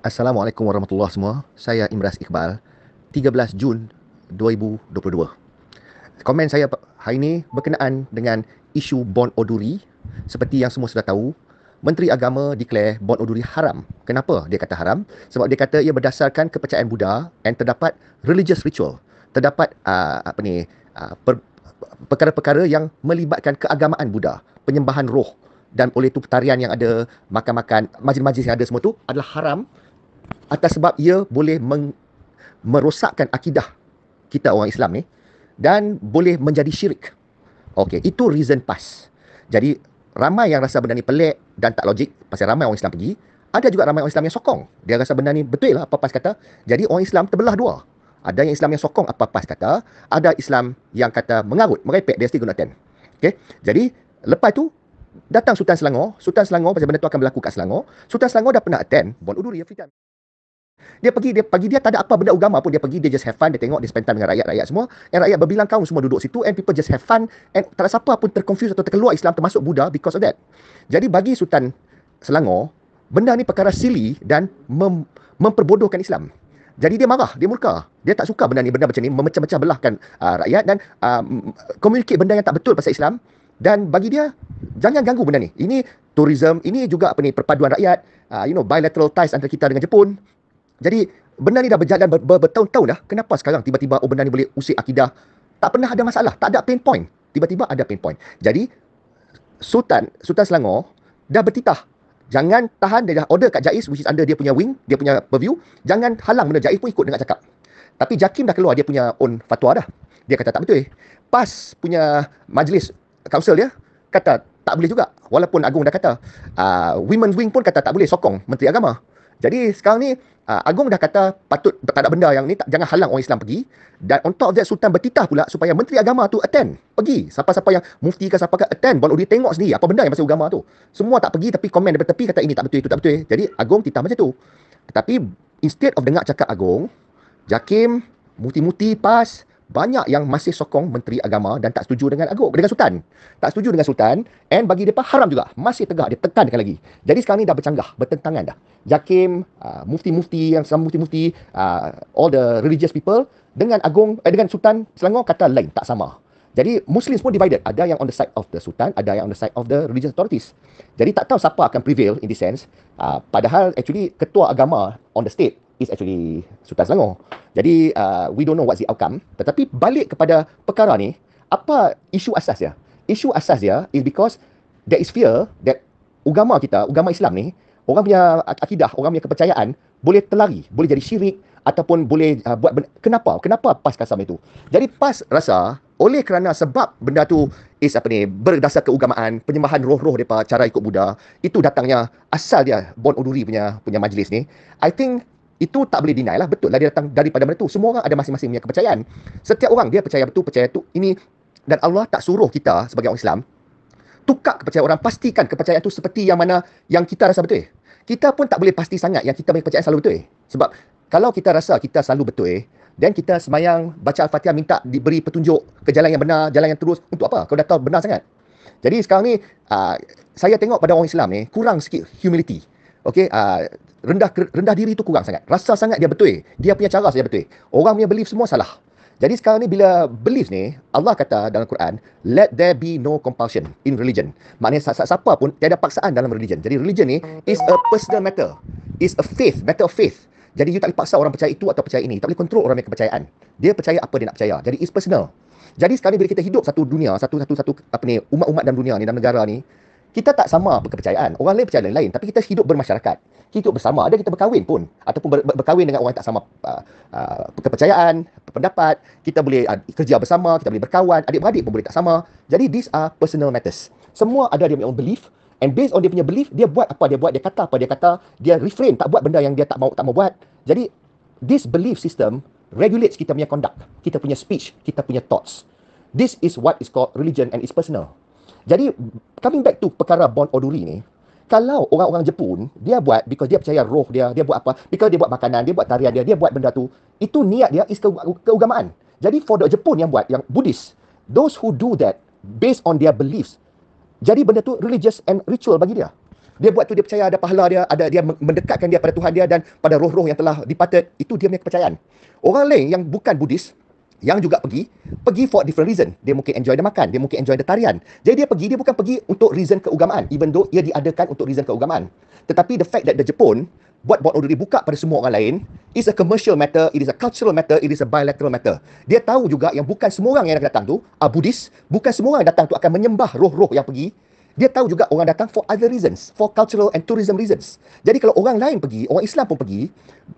Assalamualaikum warahmatullahi semua. Saya Imras Iqbal. 13 Jun 2022. Komen saya hari ini berkenaan dengan isu bond oduri. Seperti yang semua sudah tahu, Menteri Agama declare bond oduri haram. Kenapa dia kata haram? Sebab dia kata ia berdasarkan kepercayaan Buddha and terdapat religious ritual. Terdapat uh, apa ni? Uh, perkara-perkara yang melibatkan keagamaan Buddha, penyembahan roh dan oleh itu tarian yang ada makan-makan majlis-majlis yang ada semua tu adalah haram atas sebab ia boleh meng, merosakkan akidah kita orang Islam ni dan boleh menjadi syirik. Okey, itu reason PAS. Jadi ramai yang rasa benda ni pelik dan tak logik pasal ramai orang Islam pergi, ada juga ramai orang Islam yang sokong. Dia rasa benda ni betul lah apa pas kata. Jadi orang Islam terbelah dua. Ada yang Islam yang sokong apa pas kata, ada Islam yang kata mengarut, merepek dia still guna ten. Okey. Jadi lepas tu datang Sultan Selangor, Sultan Selangor pasal benda tu akan berlaku kat Selangor. Sultan Selangor dah pernah attend Bon Uduri ya free dia pergi dia pergi dia tak ada apa benda agama pun dia pergi dia just have fun dia tengok dia spend time dengan rakyat-rakyat semua. And rakyat berbilang kaum semua duduk situ and people just have fun and tak ada siapa pun terconfuse atau terkeluar Islam termasuk Buddha because of that. Jadi bagi Sultan Selangor, benda ni perkara silly dan mem- memperbodohkan Islam. Jadi dia marah, dia murka. Dia tak suka benda ni, benda macam ni memecah-mecah belahkan uh, rakyat dan uh, communicate benda yang tak betul pasal Islam. Dan bagi dia, jangan ganggu benda ni. Ini tourism, ini juga apa ni, perpaduan rakyat, uh, you know, bilateral ties antara kita dengan Jepun. Jadi benda ni dah berjalan ber- ber- bertahun-tahun dah. Kenapa sekarang tiba-tiba oh benda ni boleh usik akidah? Tak pernah ada masalah, tak ada pain point. Tiba-tiba ada pain point. Jadi Sultan Sultan Selangor dah bertitah Jangan tahan dia dah order kat Jais which is under dia punya wing, dia punya purview. Jangan halang benda Jais pun ikut dengan cakap. Tapi Jakim dah keluar dia punya own fatwa dah. Dia kata tak betul eh. PAS punya majlis kaunsel dia kata tak boleh juga. Walaupun Agung dah kata. Uh, ah, women Wing pun kata tak boleh sokong Menteri Agama. Jadi sekarang ni uh, ah, Agong dah kata patut tak ada benda yang ni tak, jangan halang orang Islam pergi dan on top of that sultan bertitah pula supaya menteri agama tu attend. Pergi siapa-siapa yang mufti ke siapa ke attend baru dia tengok sendiri apa benda yang pasal agama tu. Semua tak pergi tapi komen daripada tepi kata ini tak betul itu tak betul. Jadi Agong titah macam tu. tapi instead of dengar cakap Agong, Jakim muti-muti pas banyak yang masih sokong menteri agama dan tak setuju dengan agung dengan sultan tak setuju dengan sultan and bagi depa haram juga masih tegak dia tekankan lagi jadi sekarang ni dah bercanggah bertentangan dah yakim uh, mufti-mufti yang sama mufti-mufti uh, all the religious people dengan agung eh, dengan sultan selangor kata lain tak sama jadi Muslims pun divided. Ada yang on the side of the Sultan, ada yang on the side of the religious authorities. Jadi tak tahu siapa akan prevail in this sense. Uh, padahal actually ketua agama on the state is actually Sultan Selangor. Jadi uh, we don't know what's the outcome. Tetapi balik kepada perkara ni, apa isu asas dia? Isu asas dia is because there is fear that agama kita, agama Islam ni, orang punya akidah, orang punya kepercayaan boleh terlari, boleh jadi syirik ataupun boleh uh, buat ben- kenapa? Kenapa PAS kasam itu? Jadi PAS rasa oleh kerana sebab benda tu is apa ni berdasar keagamaan penyembahan roh-roh depa cara ikut Buddha itu datangnya asal dia Bon Uduri punya punya majlis ni I think itu tak boleh deny lah betul lah dia datang daripada mana tu semua orang ada masing-masing punya kepercayaan setiap orang dia percaya betul percaya tu ini dan Allah tak suruh kita sebagai orang Islam tukar kepercayaan orang pastikan kepercayaan tu seperti yang mana yang kita rasa betul kita pun tak boleh pasti sangat yang kita punya kepercayaan selalu betul sebab kalau kita rasa kita selalu betul dan kita semayang baca Al-Fatihah minta diberi petunjuk ke jalan yang benar jalan yang terus untuk apa kau dah tahu benar sangat jadi sekarang ni uh, saya tengok pada orang Islam ni kurang sikit humility Okey, uh, rendah rendah diri itu kurang sangat. Rasa sangat dia betul. Dia punya cara saja betul. Orang punya belief semua salah. Jadi sekarang ni bila belief ni, Allah kata dalam Quran, let there be no compulsion in religion. Maknanya siapa pun tiada paksaan dalam religion. Jadi religion ni is a personal matter. Is a faith, matter of faith. Jadi you tak boleh paksa orang percaya itu atau percaya ini. Tak boleh kontrol orang yang kepercayaan. Dia percaya apa dia nak percaya. Jadi is personal. Jadi sekarang ni bila kita hidup satu dunia, satu satu satu apa ni, umat-umat dalam dunia ni, dalam negara ni, kita tak sama kepercayaan. Orang lain percaya lain-lain. Tapi kita hidup bermasyarakat. Hidup bersama. Ada kita berkahwin pun. Ataupun ber, ber, berkahwin dengan orang yang tak sama uh, uh, kepercayaan, pendapat. Kita boleh uh, kerja bersama. Kita boleh berkawan. Adik-beradik pun boleh tak sama. Jadi, these are personal matters. Semua ada dia punya own belief. And based on dia punya belief, dia buat apa dia buat. Dia kata apa dia kata. Dia refrain. Tak buat benda yang dia tak mau tak mau buat. Jadi, this belief system regulates kita punya conduct. Kita punya speech. Kita punya thoughts. This is what is called religion and it's personal. Jadi, coming back to perkara Bon Oduri ni, kalau orang-orang Jepun, dia buat because dia percaya roh dia, dia buat apa, because dia buat makanan, dia buat tarian dia, dia buat benda tu, itu niat dia is ke- Jadi, for the Jepun yang buat, yang Buddhist, those who do that based on their beliefs, jadi benda tu religious and ritual bagi dia. Dia buat tu dia percaya ada pahala dia, ada dia mendekatkan dia pada Tuhan dia dan pada roh-roh yang telah departed, itu dia punya kepercayaan. Orang lain yang bukan Buddhist, yang juga pergi, pergi for different reason. Dia mungkin enjoy dia makan, dia mungkin enjoy dia tarian. Jadi dia pergi, dia bukan pergi untuk reason keugamaan. Even though ia diadakan untuk reason keugamaan. Tetapi the fact that the Jepun buat buat order dibuka pada semua orang lain is a commercial matter, it is a cultural matter, it is a bilateral matter. Dia tahu juga yang bukan semua orang yang datang tu, a ah, Buddhist, bukan semua orang yang datang tu akan menyembah roh-roh yang pergi dia tahu juga orang datang for other reasons, for cultural and tourism reasons. Jadi kalau orang lain pergi, orang Islam pun pergi,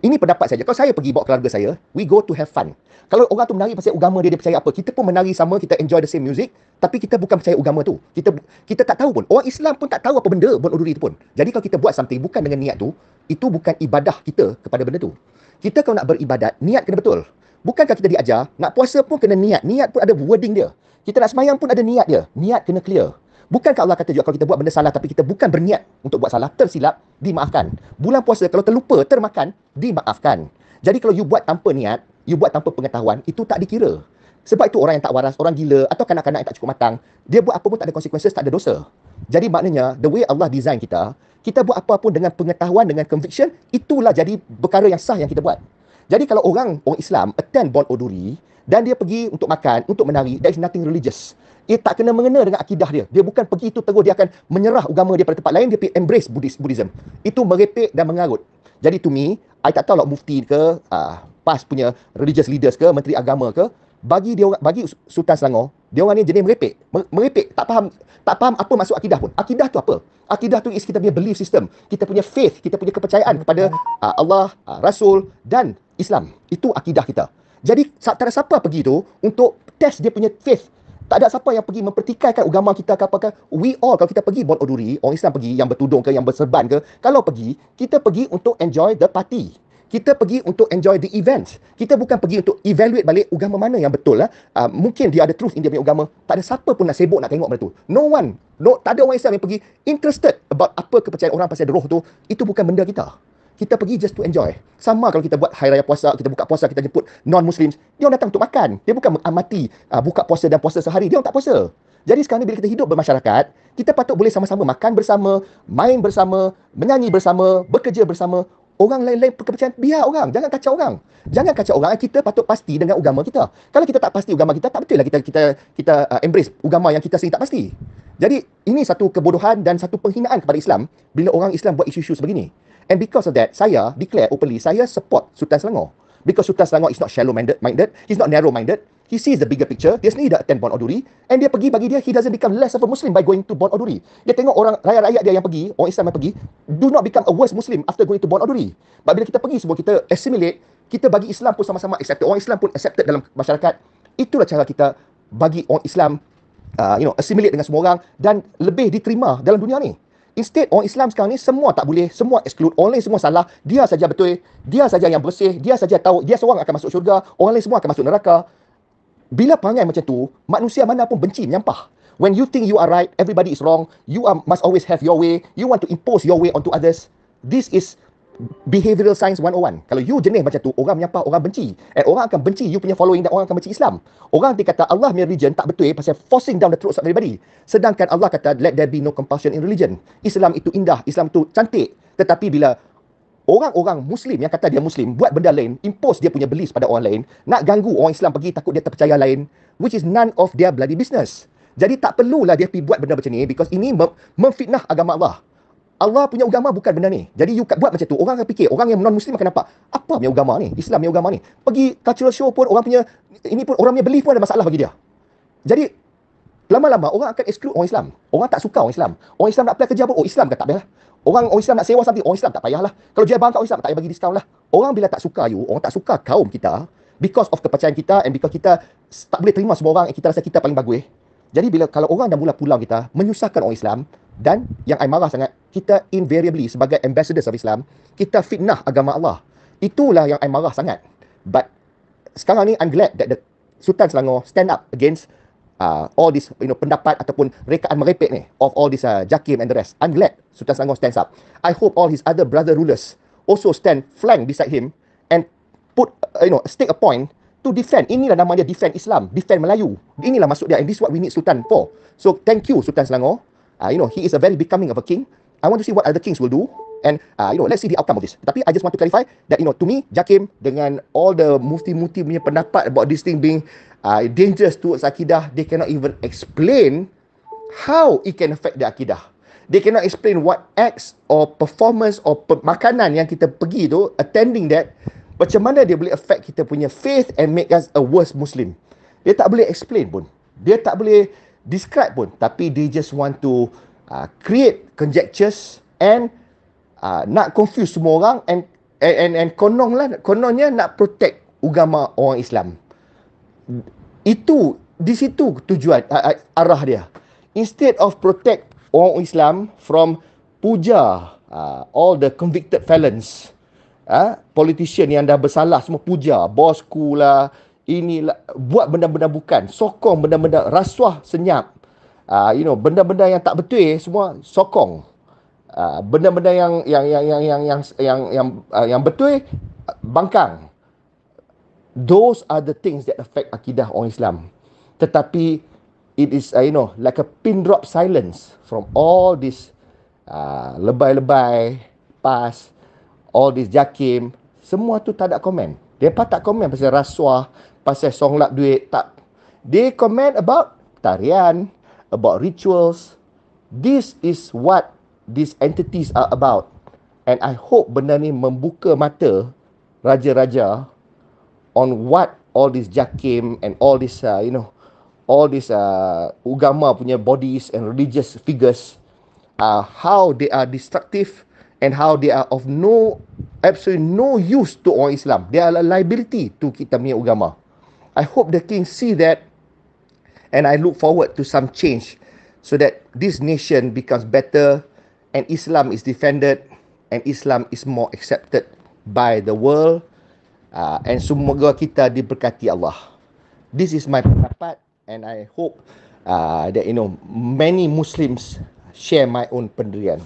ini pendapat saja. Kalau saya pergi bawa keluarga saya, we go to have fun. Kalau orang tu menari pasal agama dia, dia percaya apa, kita pun menari sama, kita enjoy the same music, tapi kita bukan percaya agama tu. Kita kita tak tahu pun. Orang Islam pun tak tahu apa benda buat uduri tu pun. Jadi kalau kita buat something bukan dengan niat tu, itu bukan ibadah kita kepada benda tu. Kita kalau nak beribadat, niat kena betul. Bukankah kita diajar, nak puasa pun kena niat. Niat pun ada wording dia. Kita nak semayang pun ada niat dia. Niat kena clear. Bukankah Allah kata juga kalau kita buat benda salah tapi kita bukan berniat untuk buat salah, tersilap, dimaafkan. Bulan puasa kalau terlupa, termakan, dimaafkan. Jadi kalau you buat tanpa niat, you buat tanpa pengetahuan, itu tak dikira. Sebab itu orang yang tak waras, orang gila atau kanak-kanak yang tak cukup matang, dia buat apa pun tak ada konsekuensi, tak ada dosa. Jadi maknanya, the way Allah design kita, kita buat apa pun dengan pengetahuan, dengan conviction, itulah jadi perkara yang sah yang kita buat. Jadi kalau orang, orang Islam, attend bond oduri, dan dia pergi untuk makan, untuk menari, there is nothing religious. Dia tak kena mengena dengan akidah dia. Dia bukan pergi itu terus dia akan menyerah agama dia pada tempat lain, dia pergi embrace Buddhist, Buddhism. Itu merepek dan mengarut. Jadi to me, I tak tahu lah mufti ke, uh, PAS punya religious leaders ke, menteri agama ke, bagi dia orang, bagi Sultan Selangor, dia orang ni jenis merepek. merepek, tak faham tak faham apa maksud akidah pun. Akidah tu apa? Akidah tu is kita punya belief system. Kita punya faith, kita punya kepercayaan kepada uh, Allah, uh, Rasul dan Islam. Itu akidah kita. Jadi, tak ada siapa pergi tu untuk test dia punya faith tak ada siapa yang pergi mempertikaikan agama kita ke apakah. We all, kalau kita pergi Bon Oduri, orang Islam pergi yang bertudung ke, yang berserban ke. Kalau pergi, kita pergi untuk enjoy the party. Kita pergi untuk enjoy the event. Kita bukan pergi untuk evaluate balik agama mana yang betul. Lah. Uh, mungkin dia ada truth in dia punya agama. Tak ada siapa pun nak sibuk nak tengok benda tu. No one. No, tak ada orang Islam yang pergi interested about apa kepercayaan orang pasal roh tu. Itu bukan benda kita kita pergi just to enjoy. Sama kalau kita buat hari raya puasa, kita buka puasa, kita jemput non-Muslims. Dia orang datang untuk makan. Dia bukan mengamati uh, buka puasa dan puasa sehari. Dia orang tak puasa. Jadi sekarang ni bila kita hidup bermasyarakat, kita patut boleh sama-sama makan bersama, main bersama, menyanyi bersama, bekerja bersama. Orang lain-lain kepercayaan, biar orang. Jangan kacau orang. Jangan kacau orang. Kita patut pasti dengan agama kita. Kalau kita tak pasti agama kita, tak betul lah kita, kita, kita uh, embrace agama yang kita sendiri tak pasti. Jadi ini satu kebodohan dan satu penghinaan kepada Islam bila orang Islam buat isu-isu sebegini. And because of that, saya declare openly, saya support Sultan Selangor. Because Sultan Selangor is not shallow-minded, minded. he's not narrow-minded. He sees the bigger picture. Dia sendiri dah attend Bon Oduri. And dia pergi bagi dia, he doesn't become less of a Muslim by going to Bon Oduri. Dia tengok orang rakyat-rakyat dia yang pergi, orang Islam yang pergi, do not become a worse Muslim after going to Bon Oduri. But bila kita pergi semua, kita assimilate, kita bagi Islam pun sama-sama accepted. Orang Islam pun accepted dalam masyarakat. Itulah cara kita bagi orang Islam, uh, you know, assimilate dengan semua orang dan lebih diterima dalam dunia ni. Instead orang Islam sekarang ni semua tak boleh, semua exclude, orang lain semua salah, dia saja betul, dia saja yang bersih, dia saja tahu, dia seorang akan masuk syurga, orang lain semua akan masuk neraka. Bila perangai macam tu, manusia mana pun benci menyampah. When you think you are right, everybody is wrong. You are, must always have your way. You want to impose your way onto others. This is Behavioral Science 101 Kalau you jenis macam tu Orang menyapah Orang benci And orang akan benci You punya following Dan orang akan benci Islam Orang nanti kata Allah punya religion tak betul Pasal forcing down the throat of everybody Sedangkan Allah kata Let there be no compulsion in religion Islam itu indah Islam itu cantik Tetapi bila Orang-orang Muslim yang kata dia Muslim Buat benda lain Impose dia punya belis pada orang lain Nak ganggu orang Islam pergi Takut dia terpercaya lain Which is none of their bloody business Jadi tak perlulah dia pergi buat benda macam ni Because ini memfitnah agama Allah Allah punya agama bukan benda ni. Jadi you buat macam tu. Orang akan fikir, orang yang non-muslim akan nampak. Apa punya agama ni? Islam punya agama ni. Pergi cultural show pun, orang punya, ini pun orang punya belief pun ada masalah bagi dia. Jadi, lama-lama orang akan exclude orang Islam. Orang tak suka orang Islam. Orang Islam nak apply kerja pun, oh Islam kan tak payahlah. Orang, orang Islam nak sewa something, orang oh, Islam tak payahlah. Kalau jual barang kat orang Islam, tak payah bagi diskaun lah. Orang bila tak suka you, orang tak suka kaum kita, because of kepercayaan kita and because kita tak boleh terima semua orang yang kita rasa kita paling bagus, jadi bila kalau orang dah mula pulang kita, menyusahkan orang Islam dan yang saya marah sangat, kita invariably sebagai ambassadors of Islam, kita fitnah agama Allah. Itulah yang saya marah sangat. But sekarang ni I'm glad that the Sultan Selangor stand up against uh, all this you know pendapat ataupun rekaan merepek ni of all this uh, Jakim and the rest. I'm glad Sultan Selangor stands up. I hope all his other brother rulers also stand flank beside him and put uh, you know stick a point to defend. Inilah nama dia defend Islam, defend Melayu. Inilah maksud dia and this is what we need Sultan for. So thank you Sultan Selangor. Uh, you know, he is a very becoming of a king. I want to see what other kings will do. And uh, you know, let's see the outcome of this. Tapi I just want to clarify that you know, to me, Jakim dengan all the multi-multi mufti punya pendapat about this thing being uh, dangerous towards akidah, they cannot even explain how it can affect the akidah. They cannot explain what acts or performance or per- makanan yang kita pergi tu, attending that, macam mana dia boleh affect kita punya faith and make us a worse Muslim. Dia tak boleh explain pun. Dia tak boleh describe pun. Tapi dia just want to uh, create conjectures and uh, nak confuse semua orang and and and, and konong lah, kononnya nak protect agama orang Islam. Itu, di situ tujuan, uh, uh, arah dia. Instead of protect orang Islam from puja uh, all the convicted felons ha? politician yang dah bersalah semua puja bosku lah ini lah. buat benda-benda bukan sokong benda-benda rasuah senyap ah you know benda-benda yang tak betul eh, semua sokong ah benda-benda yang yang yang yang yang yang yang yang, yang, uh, yang betul eh, bangkang those are the things that affect akidah orang Islam tetapi it is uh, you know like a pin drop silence from all this uh, lebay-lebay pas all this jakim semua tu tak ada komen depa tak komen pasal rasuah pasal songlap duit tak they comment about tarian about rituals this is what these entities are about and i hope benda ni membuka mata raja-raja on what all this jakim and all this uh, you know all this uh, ugama punya bodies and religious figures uh, how they are destructive and how they are of no absolutely no use to orang Islam. They are a liability to kita punya agama. I hope the king see that and I look forward to some change so that this nation becomes better and Islam is defended and Islam is more accepted by the world uh, and semoga kita diberkati Allah. This is my pendapat and I hope uh, that you know many Muslims share my own pendirian.